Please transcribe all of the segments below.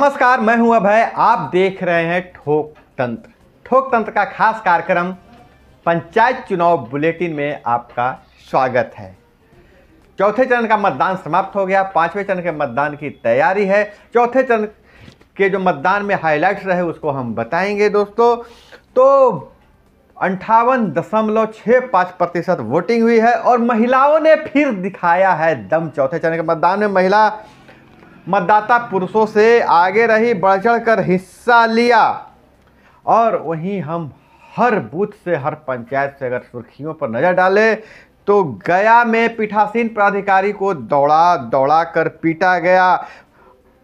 नमस्कार मैं हूं अभय आप देख रहे हैं ठोक तंत्र ठोक तंत्र का खास कार्यक्रम पंचायत चुनाव बुलेटिन में आपका स्वागत है चौथे चरण का मतदान समाप्त हो गया पांचवें चरण के मतदान की तैयारी है चौथे चरण के जो मतदान में हाईलाइट्स रहे उसको हम बताएंगे दोस्तों तो अंठावन दशमलव छः पाँच प्रतिशत वोटिंग हुई है और महिलाओं ने फिर दिखाया है दम चौथे चरण के मतदान में महिला मतदाता पुरुषों से आगे रही बढ़ चढ़ कर हिस्सा लिया और वहीं हम हर बूथ से हर पंचायत से अगर सुर्खियों पर नज़र डालें तो गया में पीठासीन प्राधिकारी को दौड़ा दौड़ा कर पीटा गया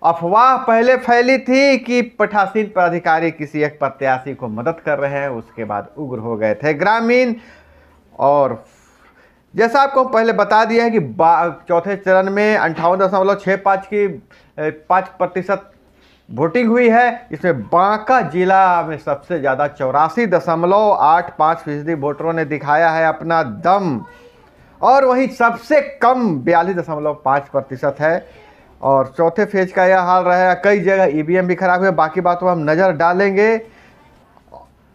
अफवाह पहले फैली थी कि पीठासीन प्राधिकारी किसी एक प्रत्याशी को मदद कर रहे हैं उसके बाद उग्र हो गए थे ग्रामीण और जैसा आपको पहले बता दिया है कि चौथे चरण में अंठावन दशमलव छः पाँच की पाँच प्रतिशत वोटिंग हुई है इसमें बांका जिला में सबसे ज़्यादा चौरासी दशमलव आठ पाँच फीसदी वोटरों ने दिखाया है अपना दम और वहीं सबसे कम बयालीस दशमलव पाँच प्रतिशत है और चौथे फेज का यह हाल रहा है कई जगह ईवीएम भी खराब हुए बाकी बातों हम नज़र डालेंगे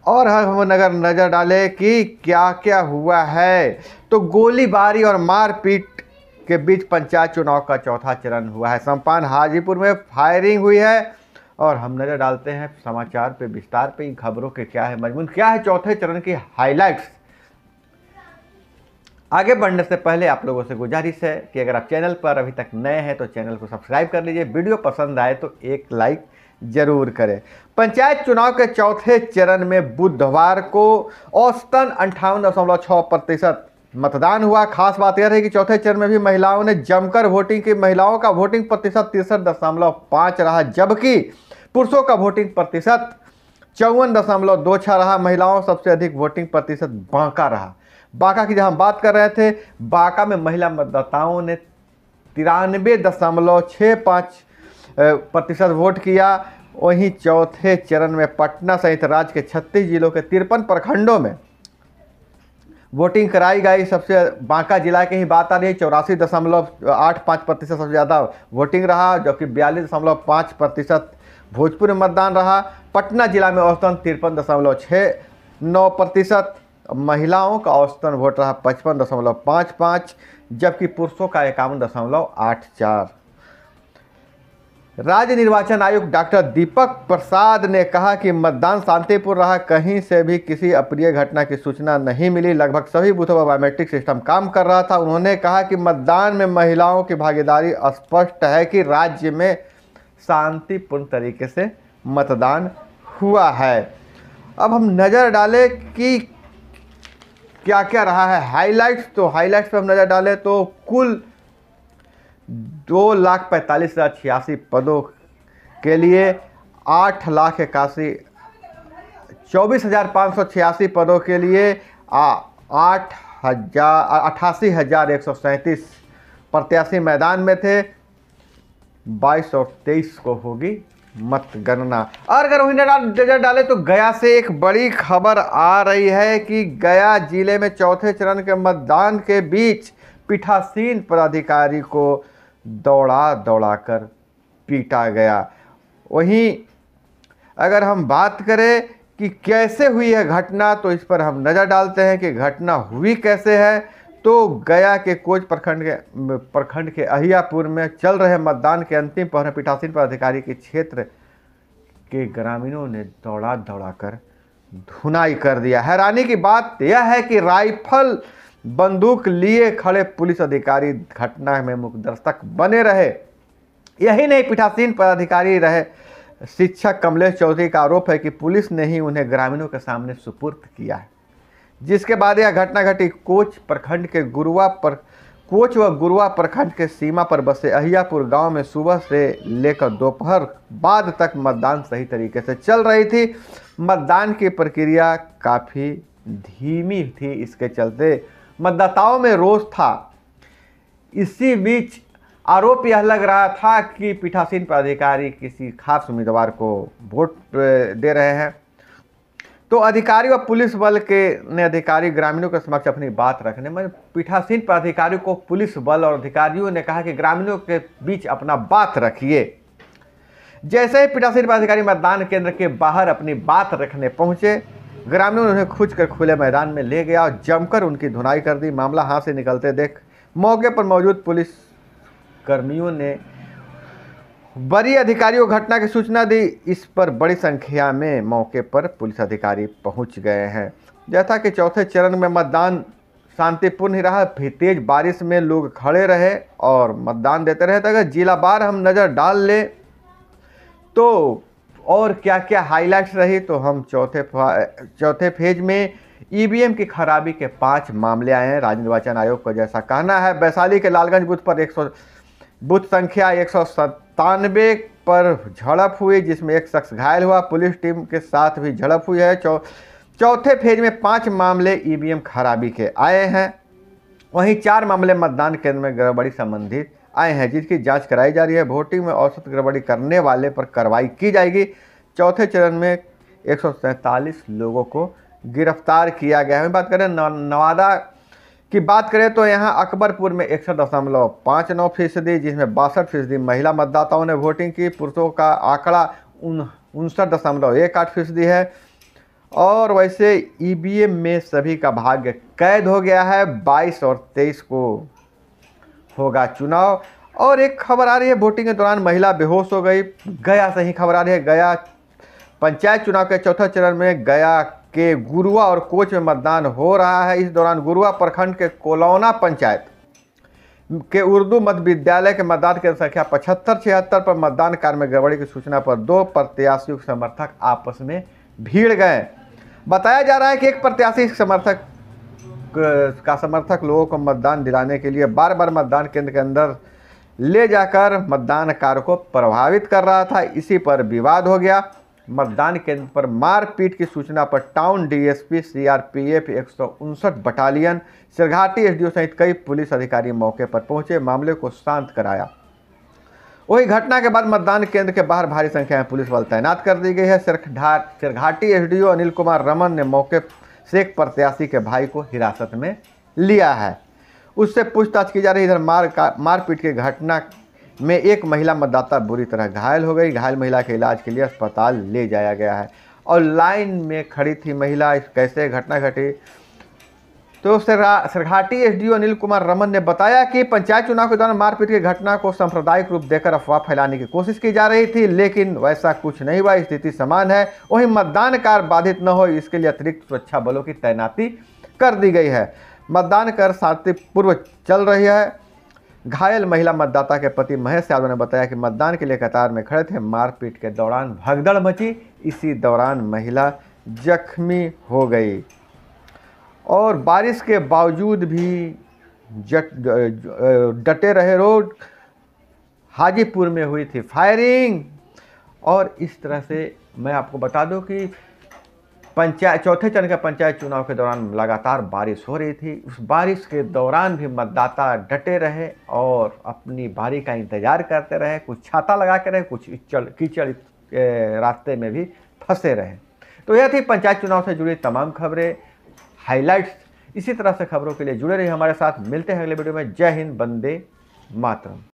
और हम नगर नज़र डाले कि क्या क्या हुआ है तो गोलीबारी और मारपीट के बीच पंचायत चुनाव का चौथा चरण हुआ है संपान हाजीपुर में फायरिंग हुई है और हम नज़र डालते हैं समाचार पे विस्तार पे इन खबरों के क्या है मजमून क्या है चौथे चरण की हाइलाइट्स आगे बढ़ने से पहले आप लोगों से गुजारिश है कि अगर आप चैनल पर अभी तक नए हैं तो चैनल को सब्सक्राइब कर लीजिए वीडियो पसंद आए तो एक लाइक जरूर करें पंचायत चुनाव के चौथे चरण में बुधवार को औसतन अंठावन दशमलव छः प्रतिशत मतदान हुआ खास बात यह रही कि चौथे चरण में भी महिलाओं ने जमकर वोटिंग की महिलाओं का वोटिंग प्रतिशत तिरसठ दशमलव पाँच रहा जबकि पुरुषों का वोटिंग प्रतिशत चौवन दशमलव दो छः रहा महिलाओं सबसे अधिक वोटिंग प्रतिशत बांका रहा बांका की जहां बात कर रहे थे बांका में महिला मतदाताओं ने तिरानवे दशमलव छः पाँच प्रतिशत वोट किया वहीं चौथे चरण में पटना सहित राज्य के छत्तीस जिलों के तिरपन प्रखंडों में वोटिंग कराई गई सबसे बांका जिला की ही बात आ रही है चौरासी दशमलव आठ पाँच प्रतिशत सबसे ज़्यादा वोटिंग रहा जबकि बयालीस दशमलव पाँच प्रतिशत भोजपुर में मतदान रहा पटना जिला में औसतन तिरपन दशमलव छः नौ प्रतिशत महिलाओं का औसतन वोट रहा पचपन दशमलव पाँच पाँच जबकि पुरुषों का इक्यावन दशमलव आठ चार राज्य निर्वाचन आयुक्त डॉक्टर दीपक प्रसाद ने कहा कि मतदान शांतिपूर्ण रहा कहीं से भी किसी अप्रिय घटना की सूचना नहीं मिली लगभग सभी बूथों पर बायोमेट्रिक सिस्टम काम कर रहा था उन्होंने कहा कि मतदान में महिलाओं की भागीदारी स्पष्ट है कि राज्य में शांतिपूर्ण तरीके से मतदान हुआ है अब हम नज़र डालें कि क्या क्या रहा है हाईलाइट्स तो हाईलाइट्स पर हम नज़र डालें तो कुल दो लाख पैंतालीस हज़ार छियासी पदों के लिए आठ लाख इक्यासी चौबीस हज़ार पाँच सौ छियासी पदों के लिए आठ हजार अट्ठासी हज़ार एक सौ सैंतीस प्रत्याशी मैदान में थे बाईस और तेईस को होगी मतगणना और अगर वहीं नजर डाले तो गया से एक बड़ी खबर आ रही है कि गया जिले में चौथे चरण के मतदान के बीच पीठासीन पदाधिकारी को दौड़ा दौड़ा कर पीटा गया वहीं अगर हम बात करें कि कैसे हुई है घटना तो इस पर हम नज़र डालते हैं कि घटना हुई कैसे है तो गया के कोच प्रखंड के प्रखंड के अहियापुर में चल रहे मतदान के अंतिम पहर पीठासीन पर अधिकारी के क्षेत्र के ग्रामीणों ने दौड़ा दौड़ा कर धुनाई कर दिया हैरानी की बात यह है कि राइफल बंदूक लिए खड़े पुलिस अधिकारी घटना में मुखदर्शक बने रहे यही नहीं पीठासीन पदाधिकारी रहे शिक्षक कमलेश चौधरी का आरोप है कि पुलिस ने ही उन्हें ग्रामीणों के सामने सुपुर्द किया है जिसके बाद यह घटना घटी कोच प्रखंड के गुरुआ पर कोच व गुरुआ प्रखंड के सीमा पर बसे अहियापुर गांव में सुबह से लेकर दोपहर बाद तक मतदान सही तरीके से चल रही थी मतदान की प्रक्रिया काफ़ी धीमी थी इसके चलते मतदाताओं में रोष था इसी बीच आरोप यह लग रहा था कि पीठासीन पदाधिकारी किसी खास उम्मीदवार को वोट दे रहे हैं तो अधिकारी व पुलिस बल के ने अधिकारी ग्रामीणों के समक्ष अपनी बात रखने में पीठासीन पदाधिकारी को पुलिस बल और अधिकारियों ने कहा कि ग्रामीणों के बीच अपना बात रखिए जैसे ही पीठासीन पदाधिकारी मतदान केंद्र के बाहर अपनी बात रखने पहुंचे ग्रामीणों ने उन्हें खुज कर खुले मैदान में ले गया और जमकर उनकी धुनाई कर दी मामला हाथ से निकलते देख मौके पर मौजूद पुलिस कर्मियों ने बड़ी अधिकारियों घटना की सूचना दी इस पर बड़ी संख्या में मौके पर पुलिस अधिकारी पहुंच गए हैं जैसा कि चौथे चरण में मतदान शांतिपूर्ण ही रहा फिर तेज बारिश में लोग खड़े रहे और मतदान देते रहे तो अगर जिला बार हम नज़र डाल ले तो और क्या क्या हाईलाइट्स रही तो हम चौथे चौथे फेज में ईवीएम e की खराबी के पांच मामले आए हैं राज्य निर्वाचन आयोग का जैसा कहना है वैशाली के लालगंज बूथ पर एक बूथ संख्या एक पर झड़प हुई जिसमें एक शख्स घायल हुआ पुलिस टीम के साथ भी झड़प हुई है चौ चौथे फेज में पाँच मामले ईवीएम e खराबी के आए हैं वहीं चार मामले मतदान केंद्र में गड़बड़ी संबंधित आए हैं जिसकी जांच कराई जा रही है वोटिंग में औसत गड़बड़ी करने वाले पर कार्रवाई की जाएगी चौथे चरण में एक लोगों को गिरफ्तार किया गया है बात करें नवादा की बात करें तो यहाँ अकबरपुर में इकसठ दशमलव पाँच नौ फीसदी जिसमें बासठ फीसदी महिला मतदाताओं ने वोटिंग की पुरुषों का आंकड़ा उन उनसठ दशमलव एक आठ फीसदी है और वैसे ईवीएम में सभी का भाग्य कैद हो गया है 22 और 23 को होगा चुनाव और एक खबर आ रही है वोटिंग के दौरान महिला बेहोश हो गई गया से ही खबर आ रही है गया पंचायत चुनाव के चौथे चरण में गया के गुरुआ और कोच में मतदान हो रहा है इस दौरान गुरुआ प्रखंड के कोलौना पंचायत के उर्दू मध्य विद्यालय के मतदान केंद्र संख्या पचहत्तर छिहत्तर पर मतदान कार्य में गड़बड़ी की सूचना पर दो प्रत्याशियों के समर्थक आपस में भीड़ गए बताया जा रहा है कि एक प्रत्याशी समर्थक का समर्थक लोगों को मतदान दिलाने के लिए बार बार मतदान केंद्र के अंदर ले जाकर मतदान कार्य को प्रभावित कर रहा था इसी पर विवाद हो गया मतदान केंद्र पर मारपीट की सूचना पर टाउन डीएसपी सीआरपीएफ एक बटालियन सिरघाटी एसडीओ सहित कई पुलिस अधिकारी मौके पर पहुंचे मामले को शांत कराया वही घटना के बाद मतदान केंद्र के बाहर भारी संख्या में पुलिस बल तैनात कर दी गई है सिरघाटी एसडीओ अनिल कुमार रमन ने मौके शेख प्रत्याशी के भाई को हिरासत में लिया है उससे पूछताछ की जा रही इधर मार का मारपीट की घटना में एक महिला मतदाता बुरी तरह घायल हो गई घायल महिला के इलाज के लिए अस्पताल ले जाया गया है और लाइन में खड़ी थी महिला कैसे घटना घटी तो सरघाटी एसडीओ अनिल कुमार रमन ने बताया कि पंचायत चुनाव के दौरान मारपीट की घटना को सांप्रदायिक रूप देकर अफवाह फैलाने की कोशिश की जा रही थी लेकिन वैसा कुछ नहीं हुआ स्थिति समान है वहीं मतदान कार्य बाधित न हो इसके लिए अतिरिक्त सुरक्षा बलों की तैनाती कर दी गई है मतदान कर शांतिपूर्व चल रही है घायल महिला मतदाता के पति महेश यादव ने बताया कि मतदान के लिए कतार में खड़े थे मारपीट के दौरान भगदड़ मची इसी दौरान महिला जख्मी हो गई और बारिश के बावजूद भी जट डटे रहे रोड हाजीपुर में हुई थी फायरिंग और इस तरह से मैं आपको बता दूं कि पंचायत चौथे चरण के पंचायत चुनाव के दौरान लगातार बारिश हो रही थी उस बारिश के दौरान भी मतदाता डटे रहे और अपनी बारी का इंतज़ार करते रहे कुछ छाता लगा के रहे कुछ कीचड़ कीचड़ रास्ते में भी फंसे रहे तो यह थी पंचायत चुनाव से जुड़ी तमाम खबरें हाइलाइट्स इसी तरह से खबरों के लिए जुड़े रहिए हमारे साथ मिलते हैं अगले वीडियो में जय हिंद बंदे मातरम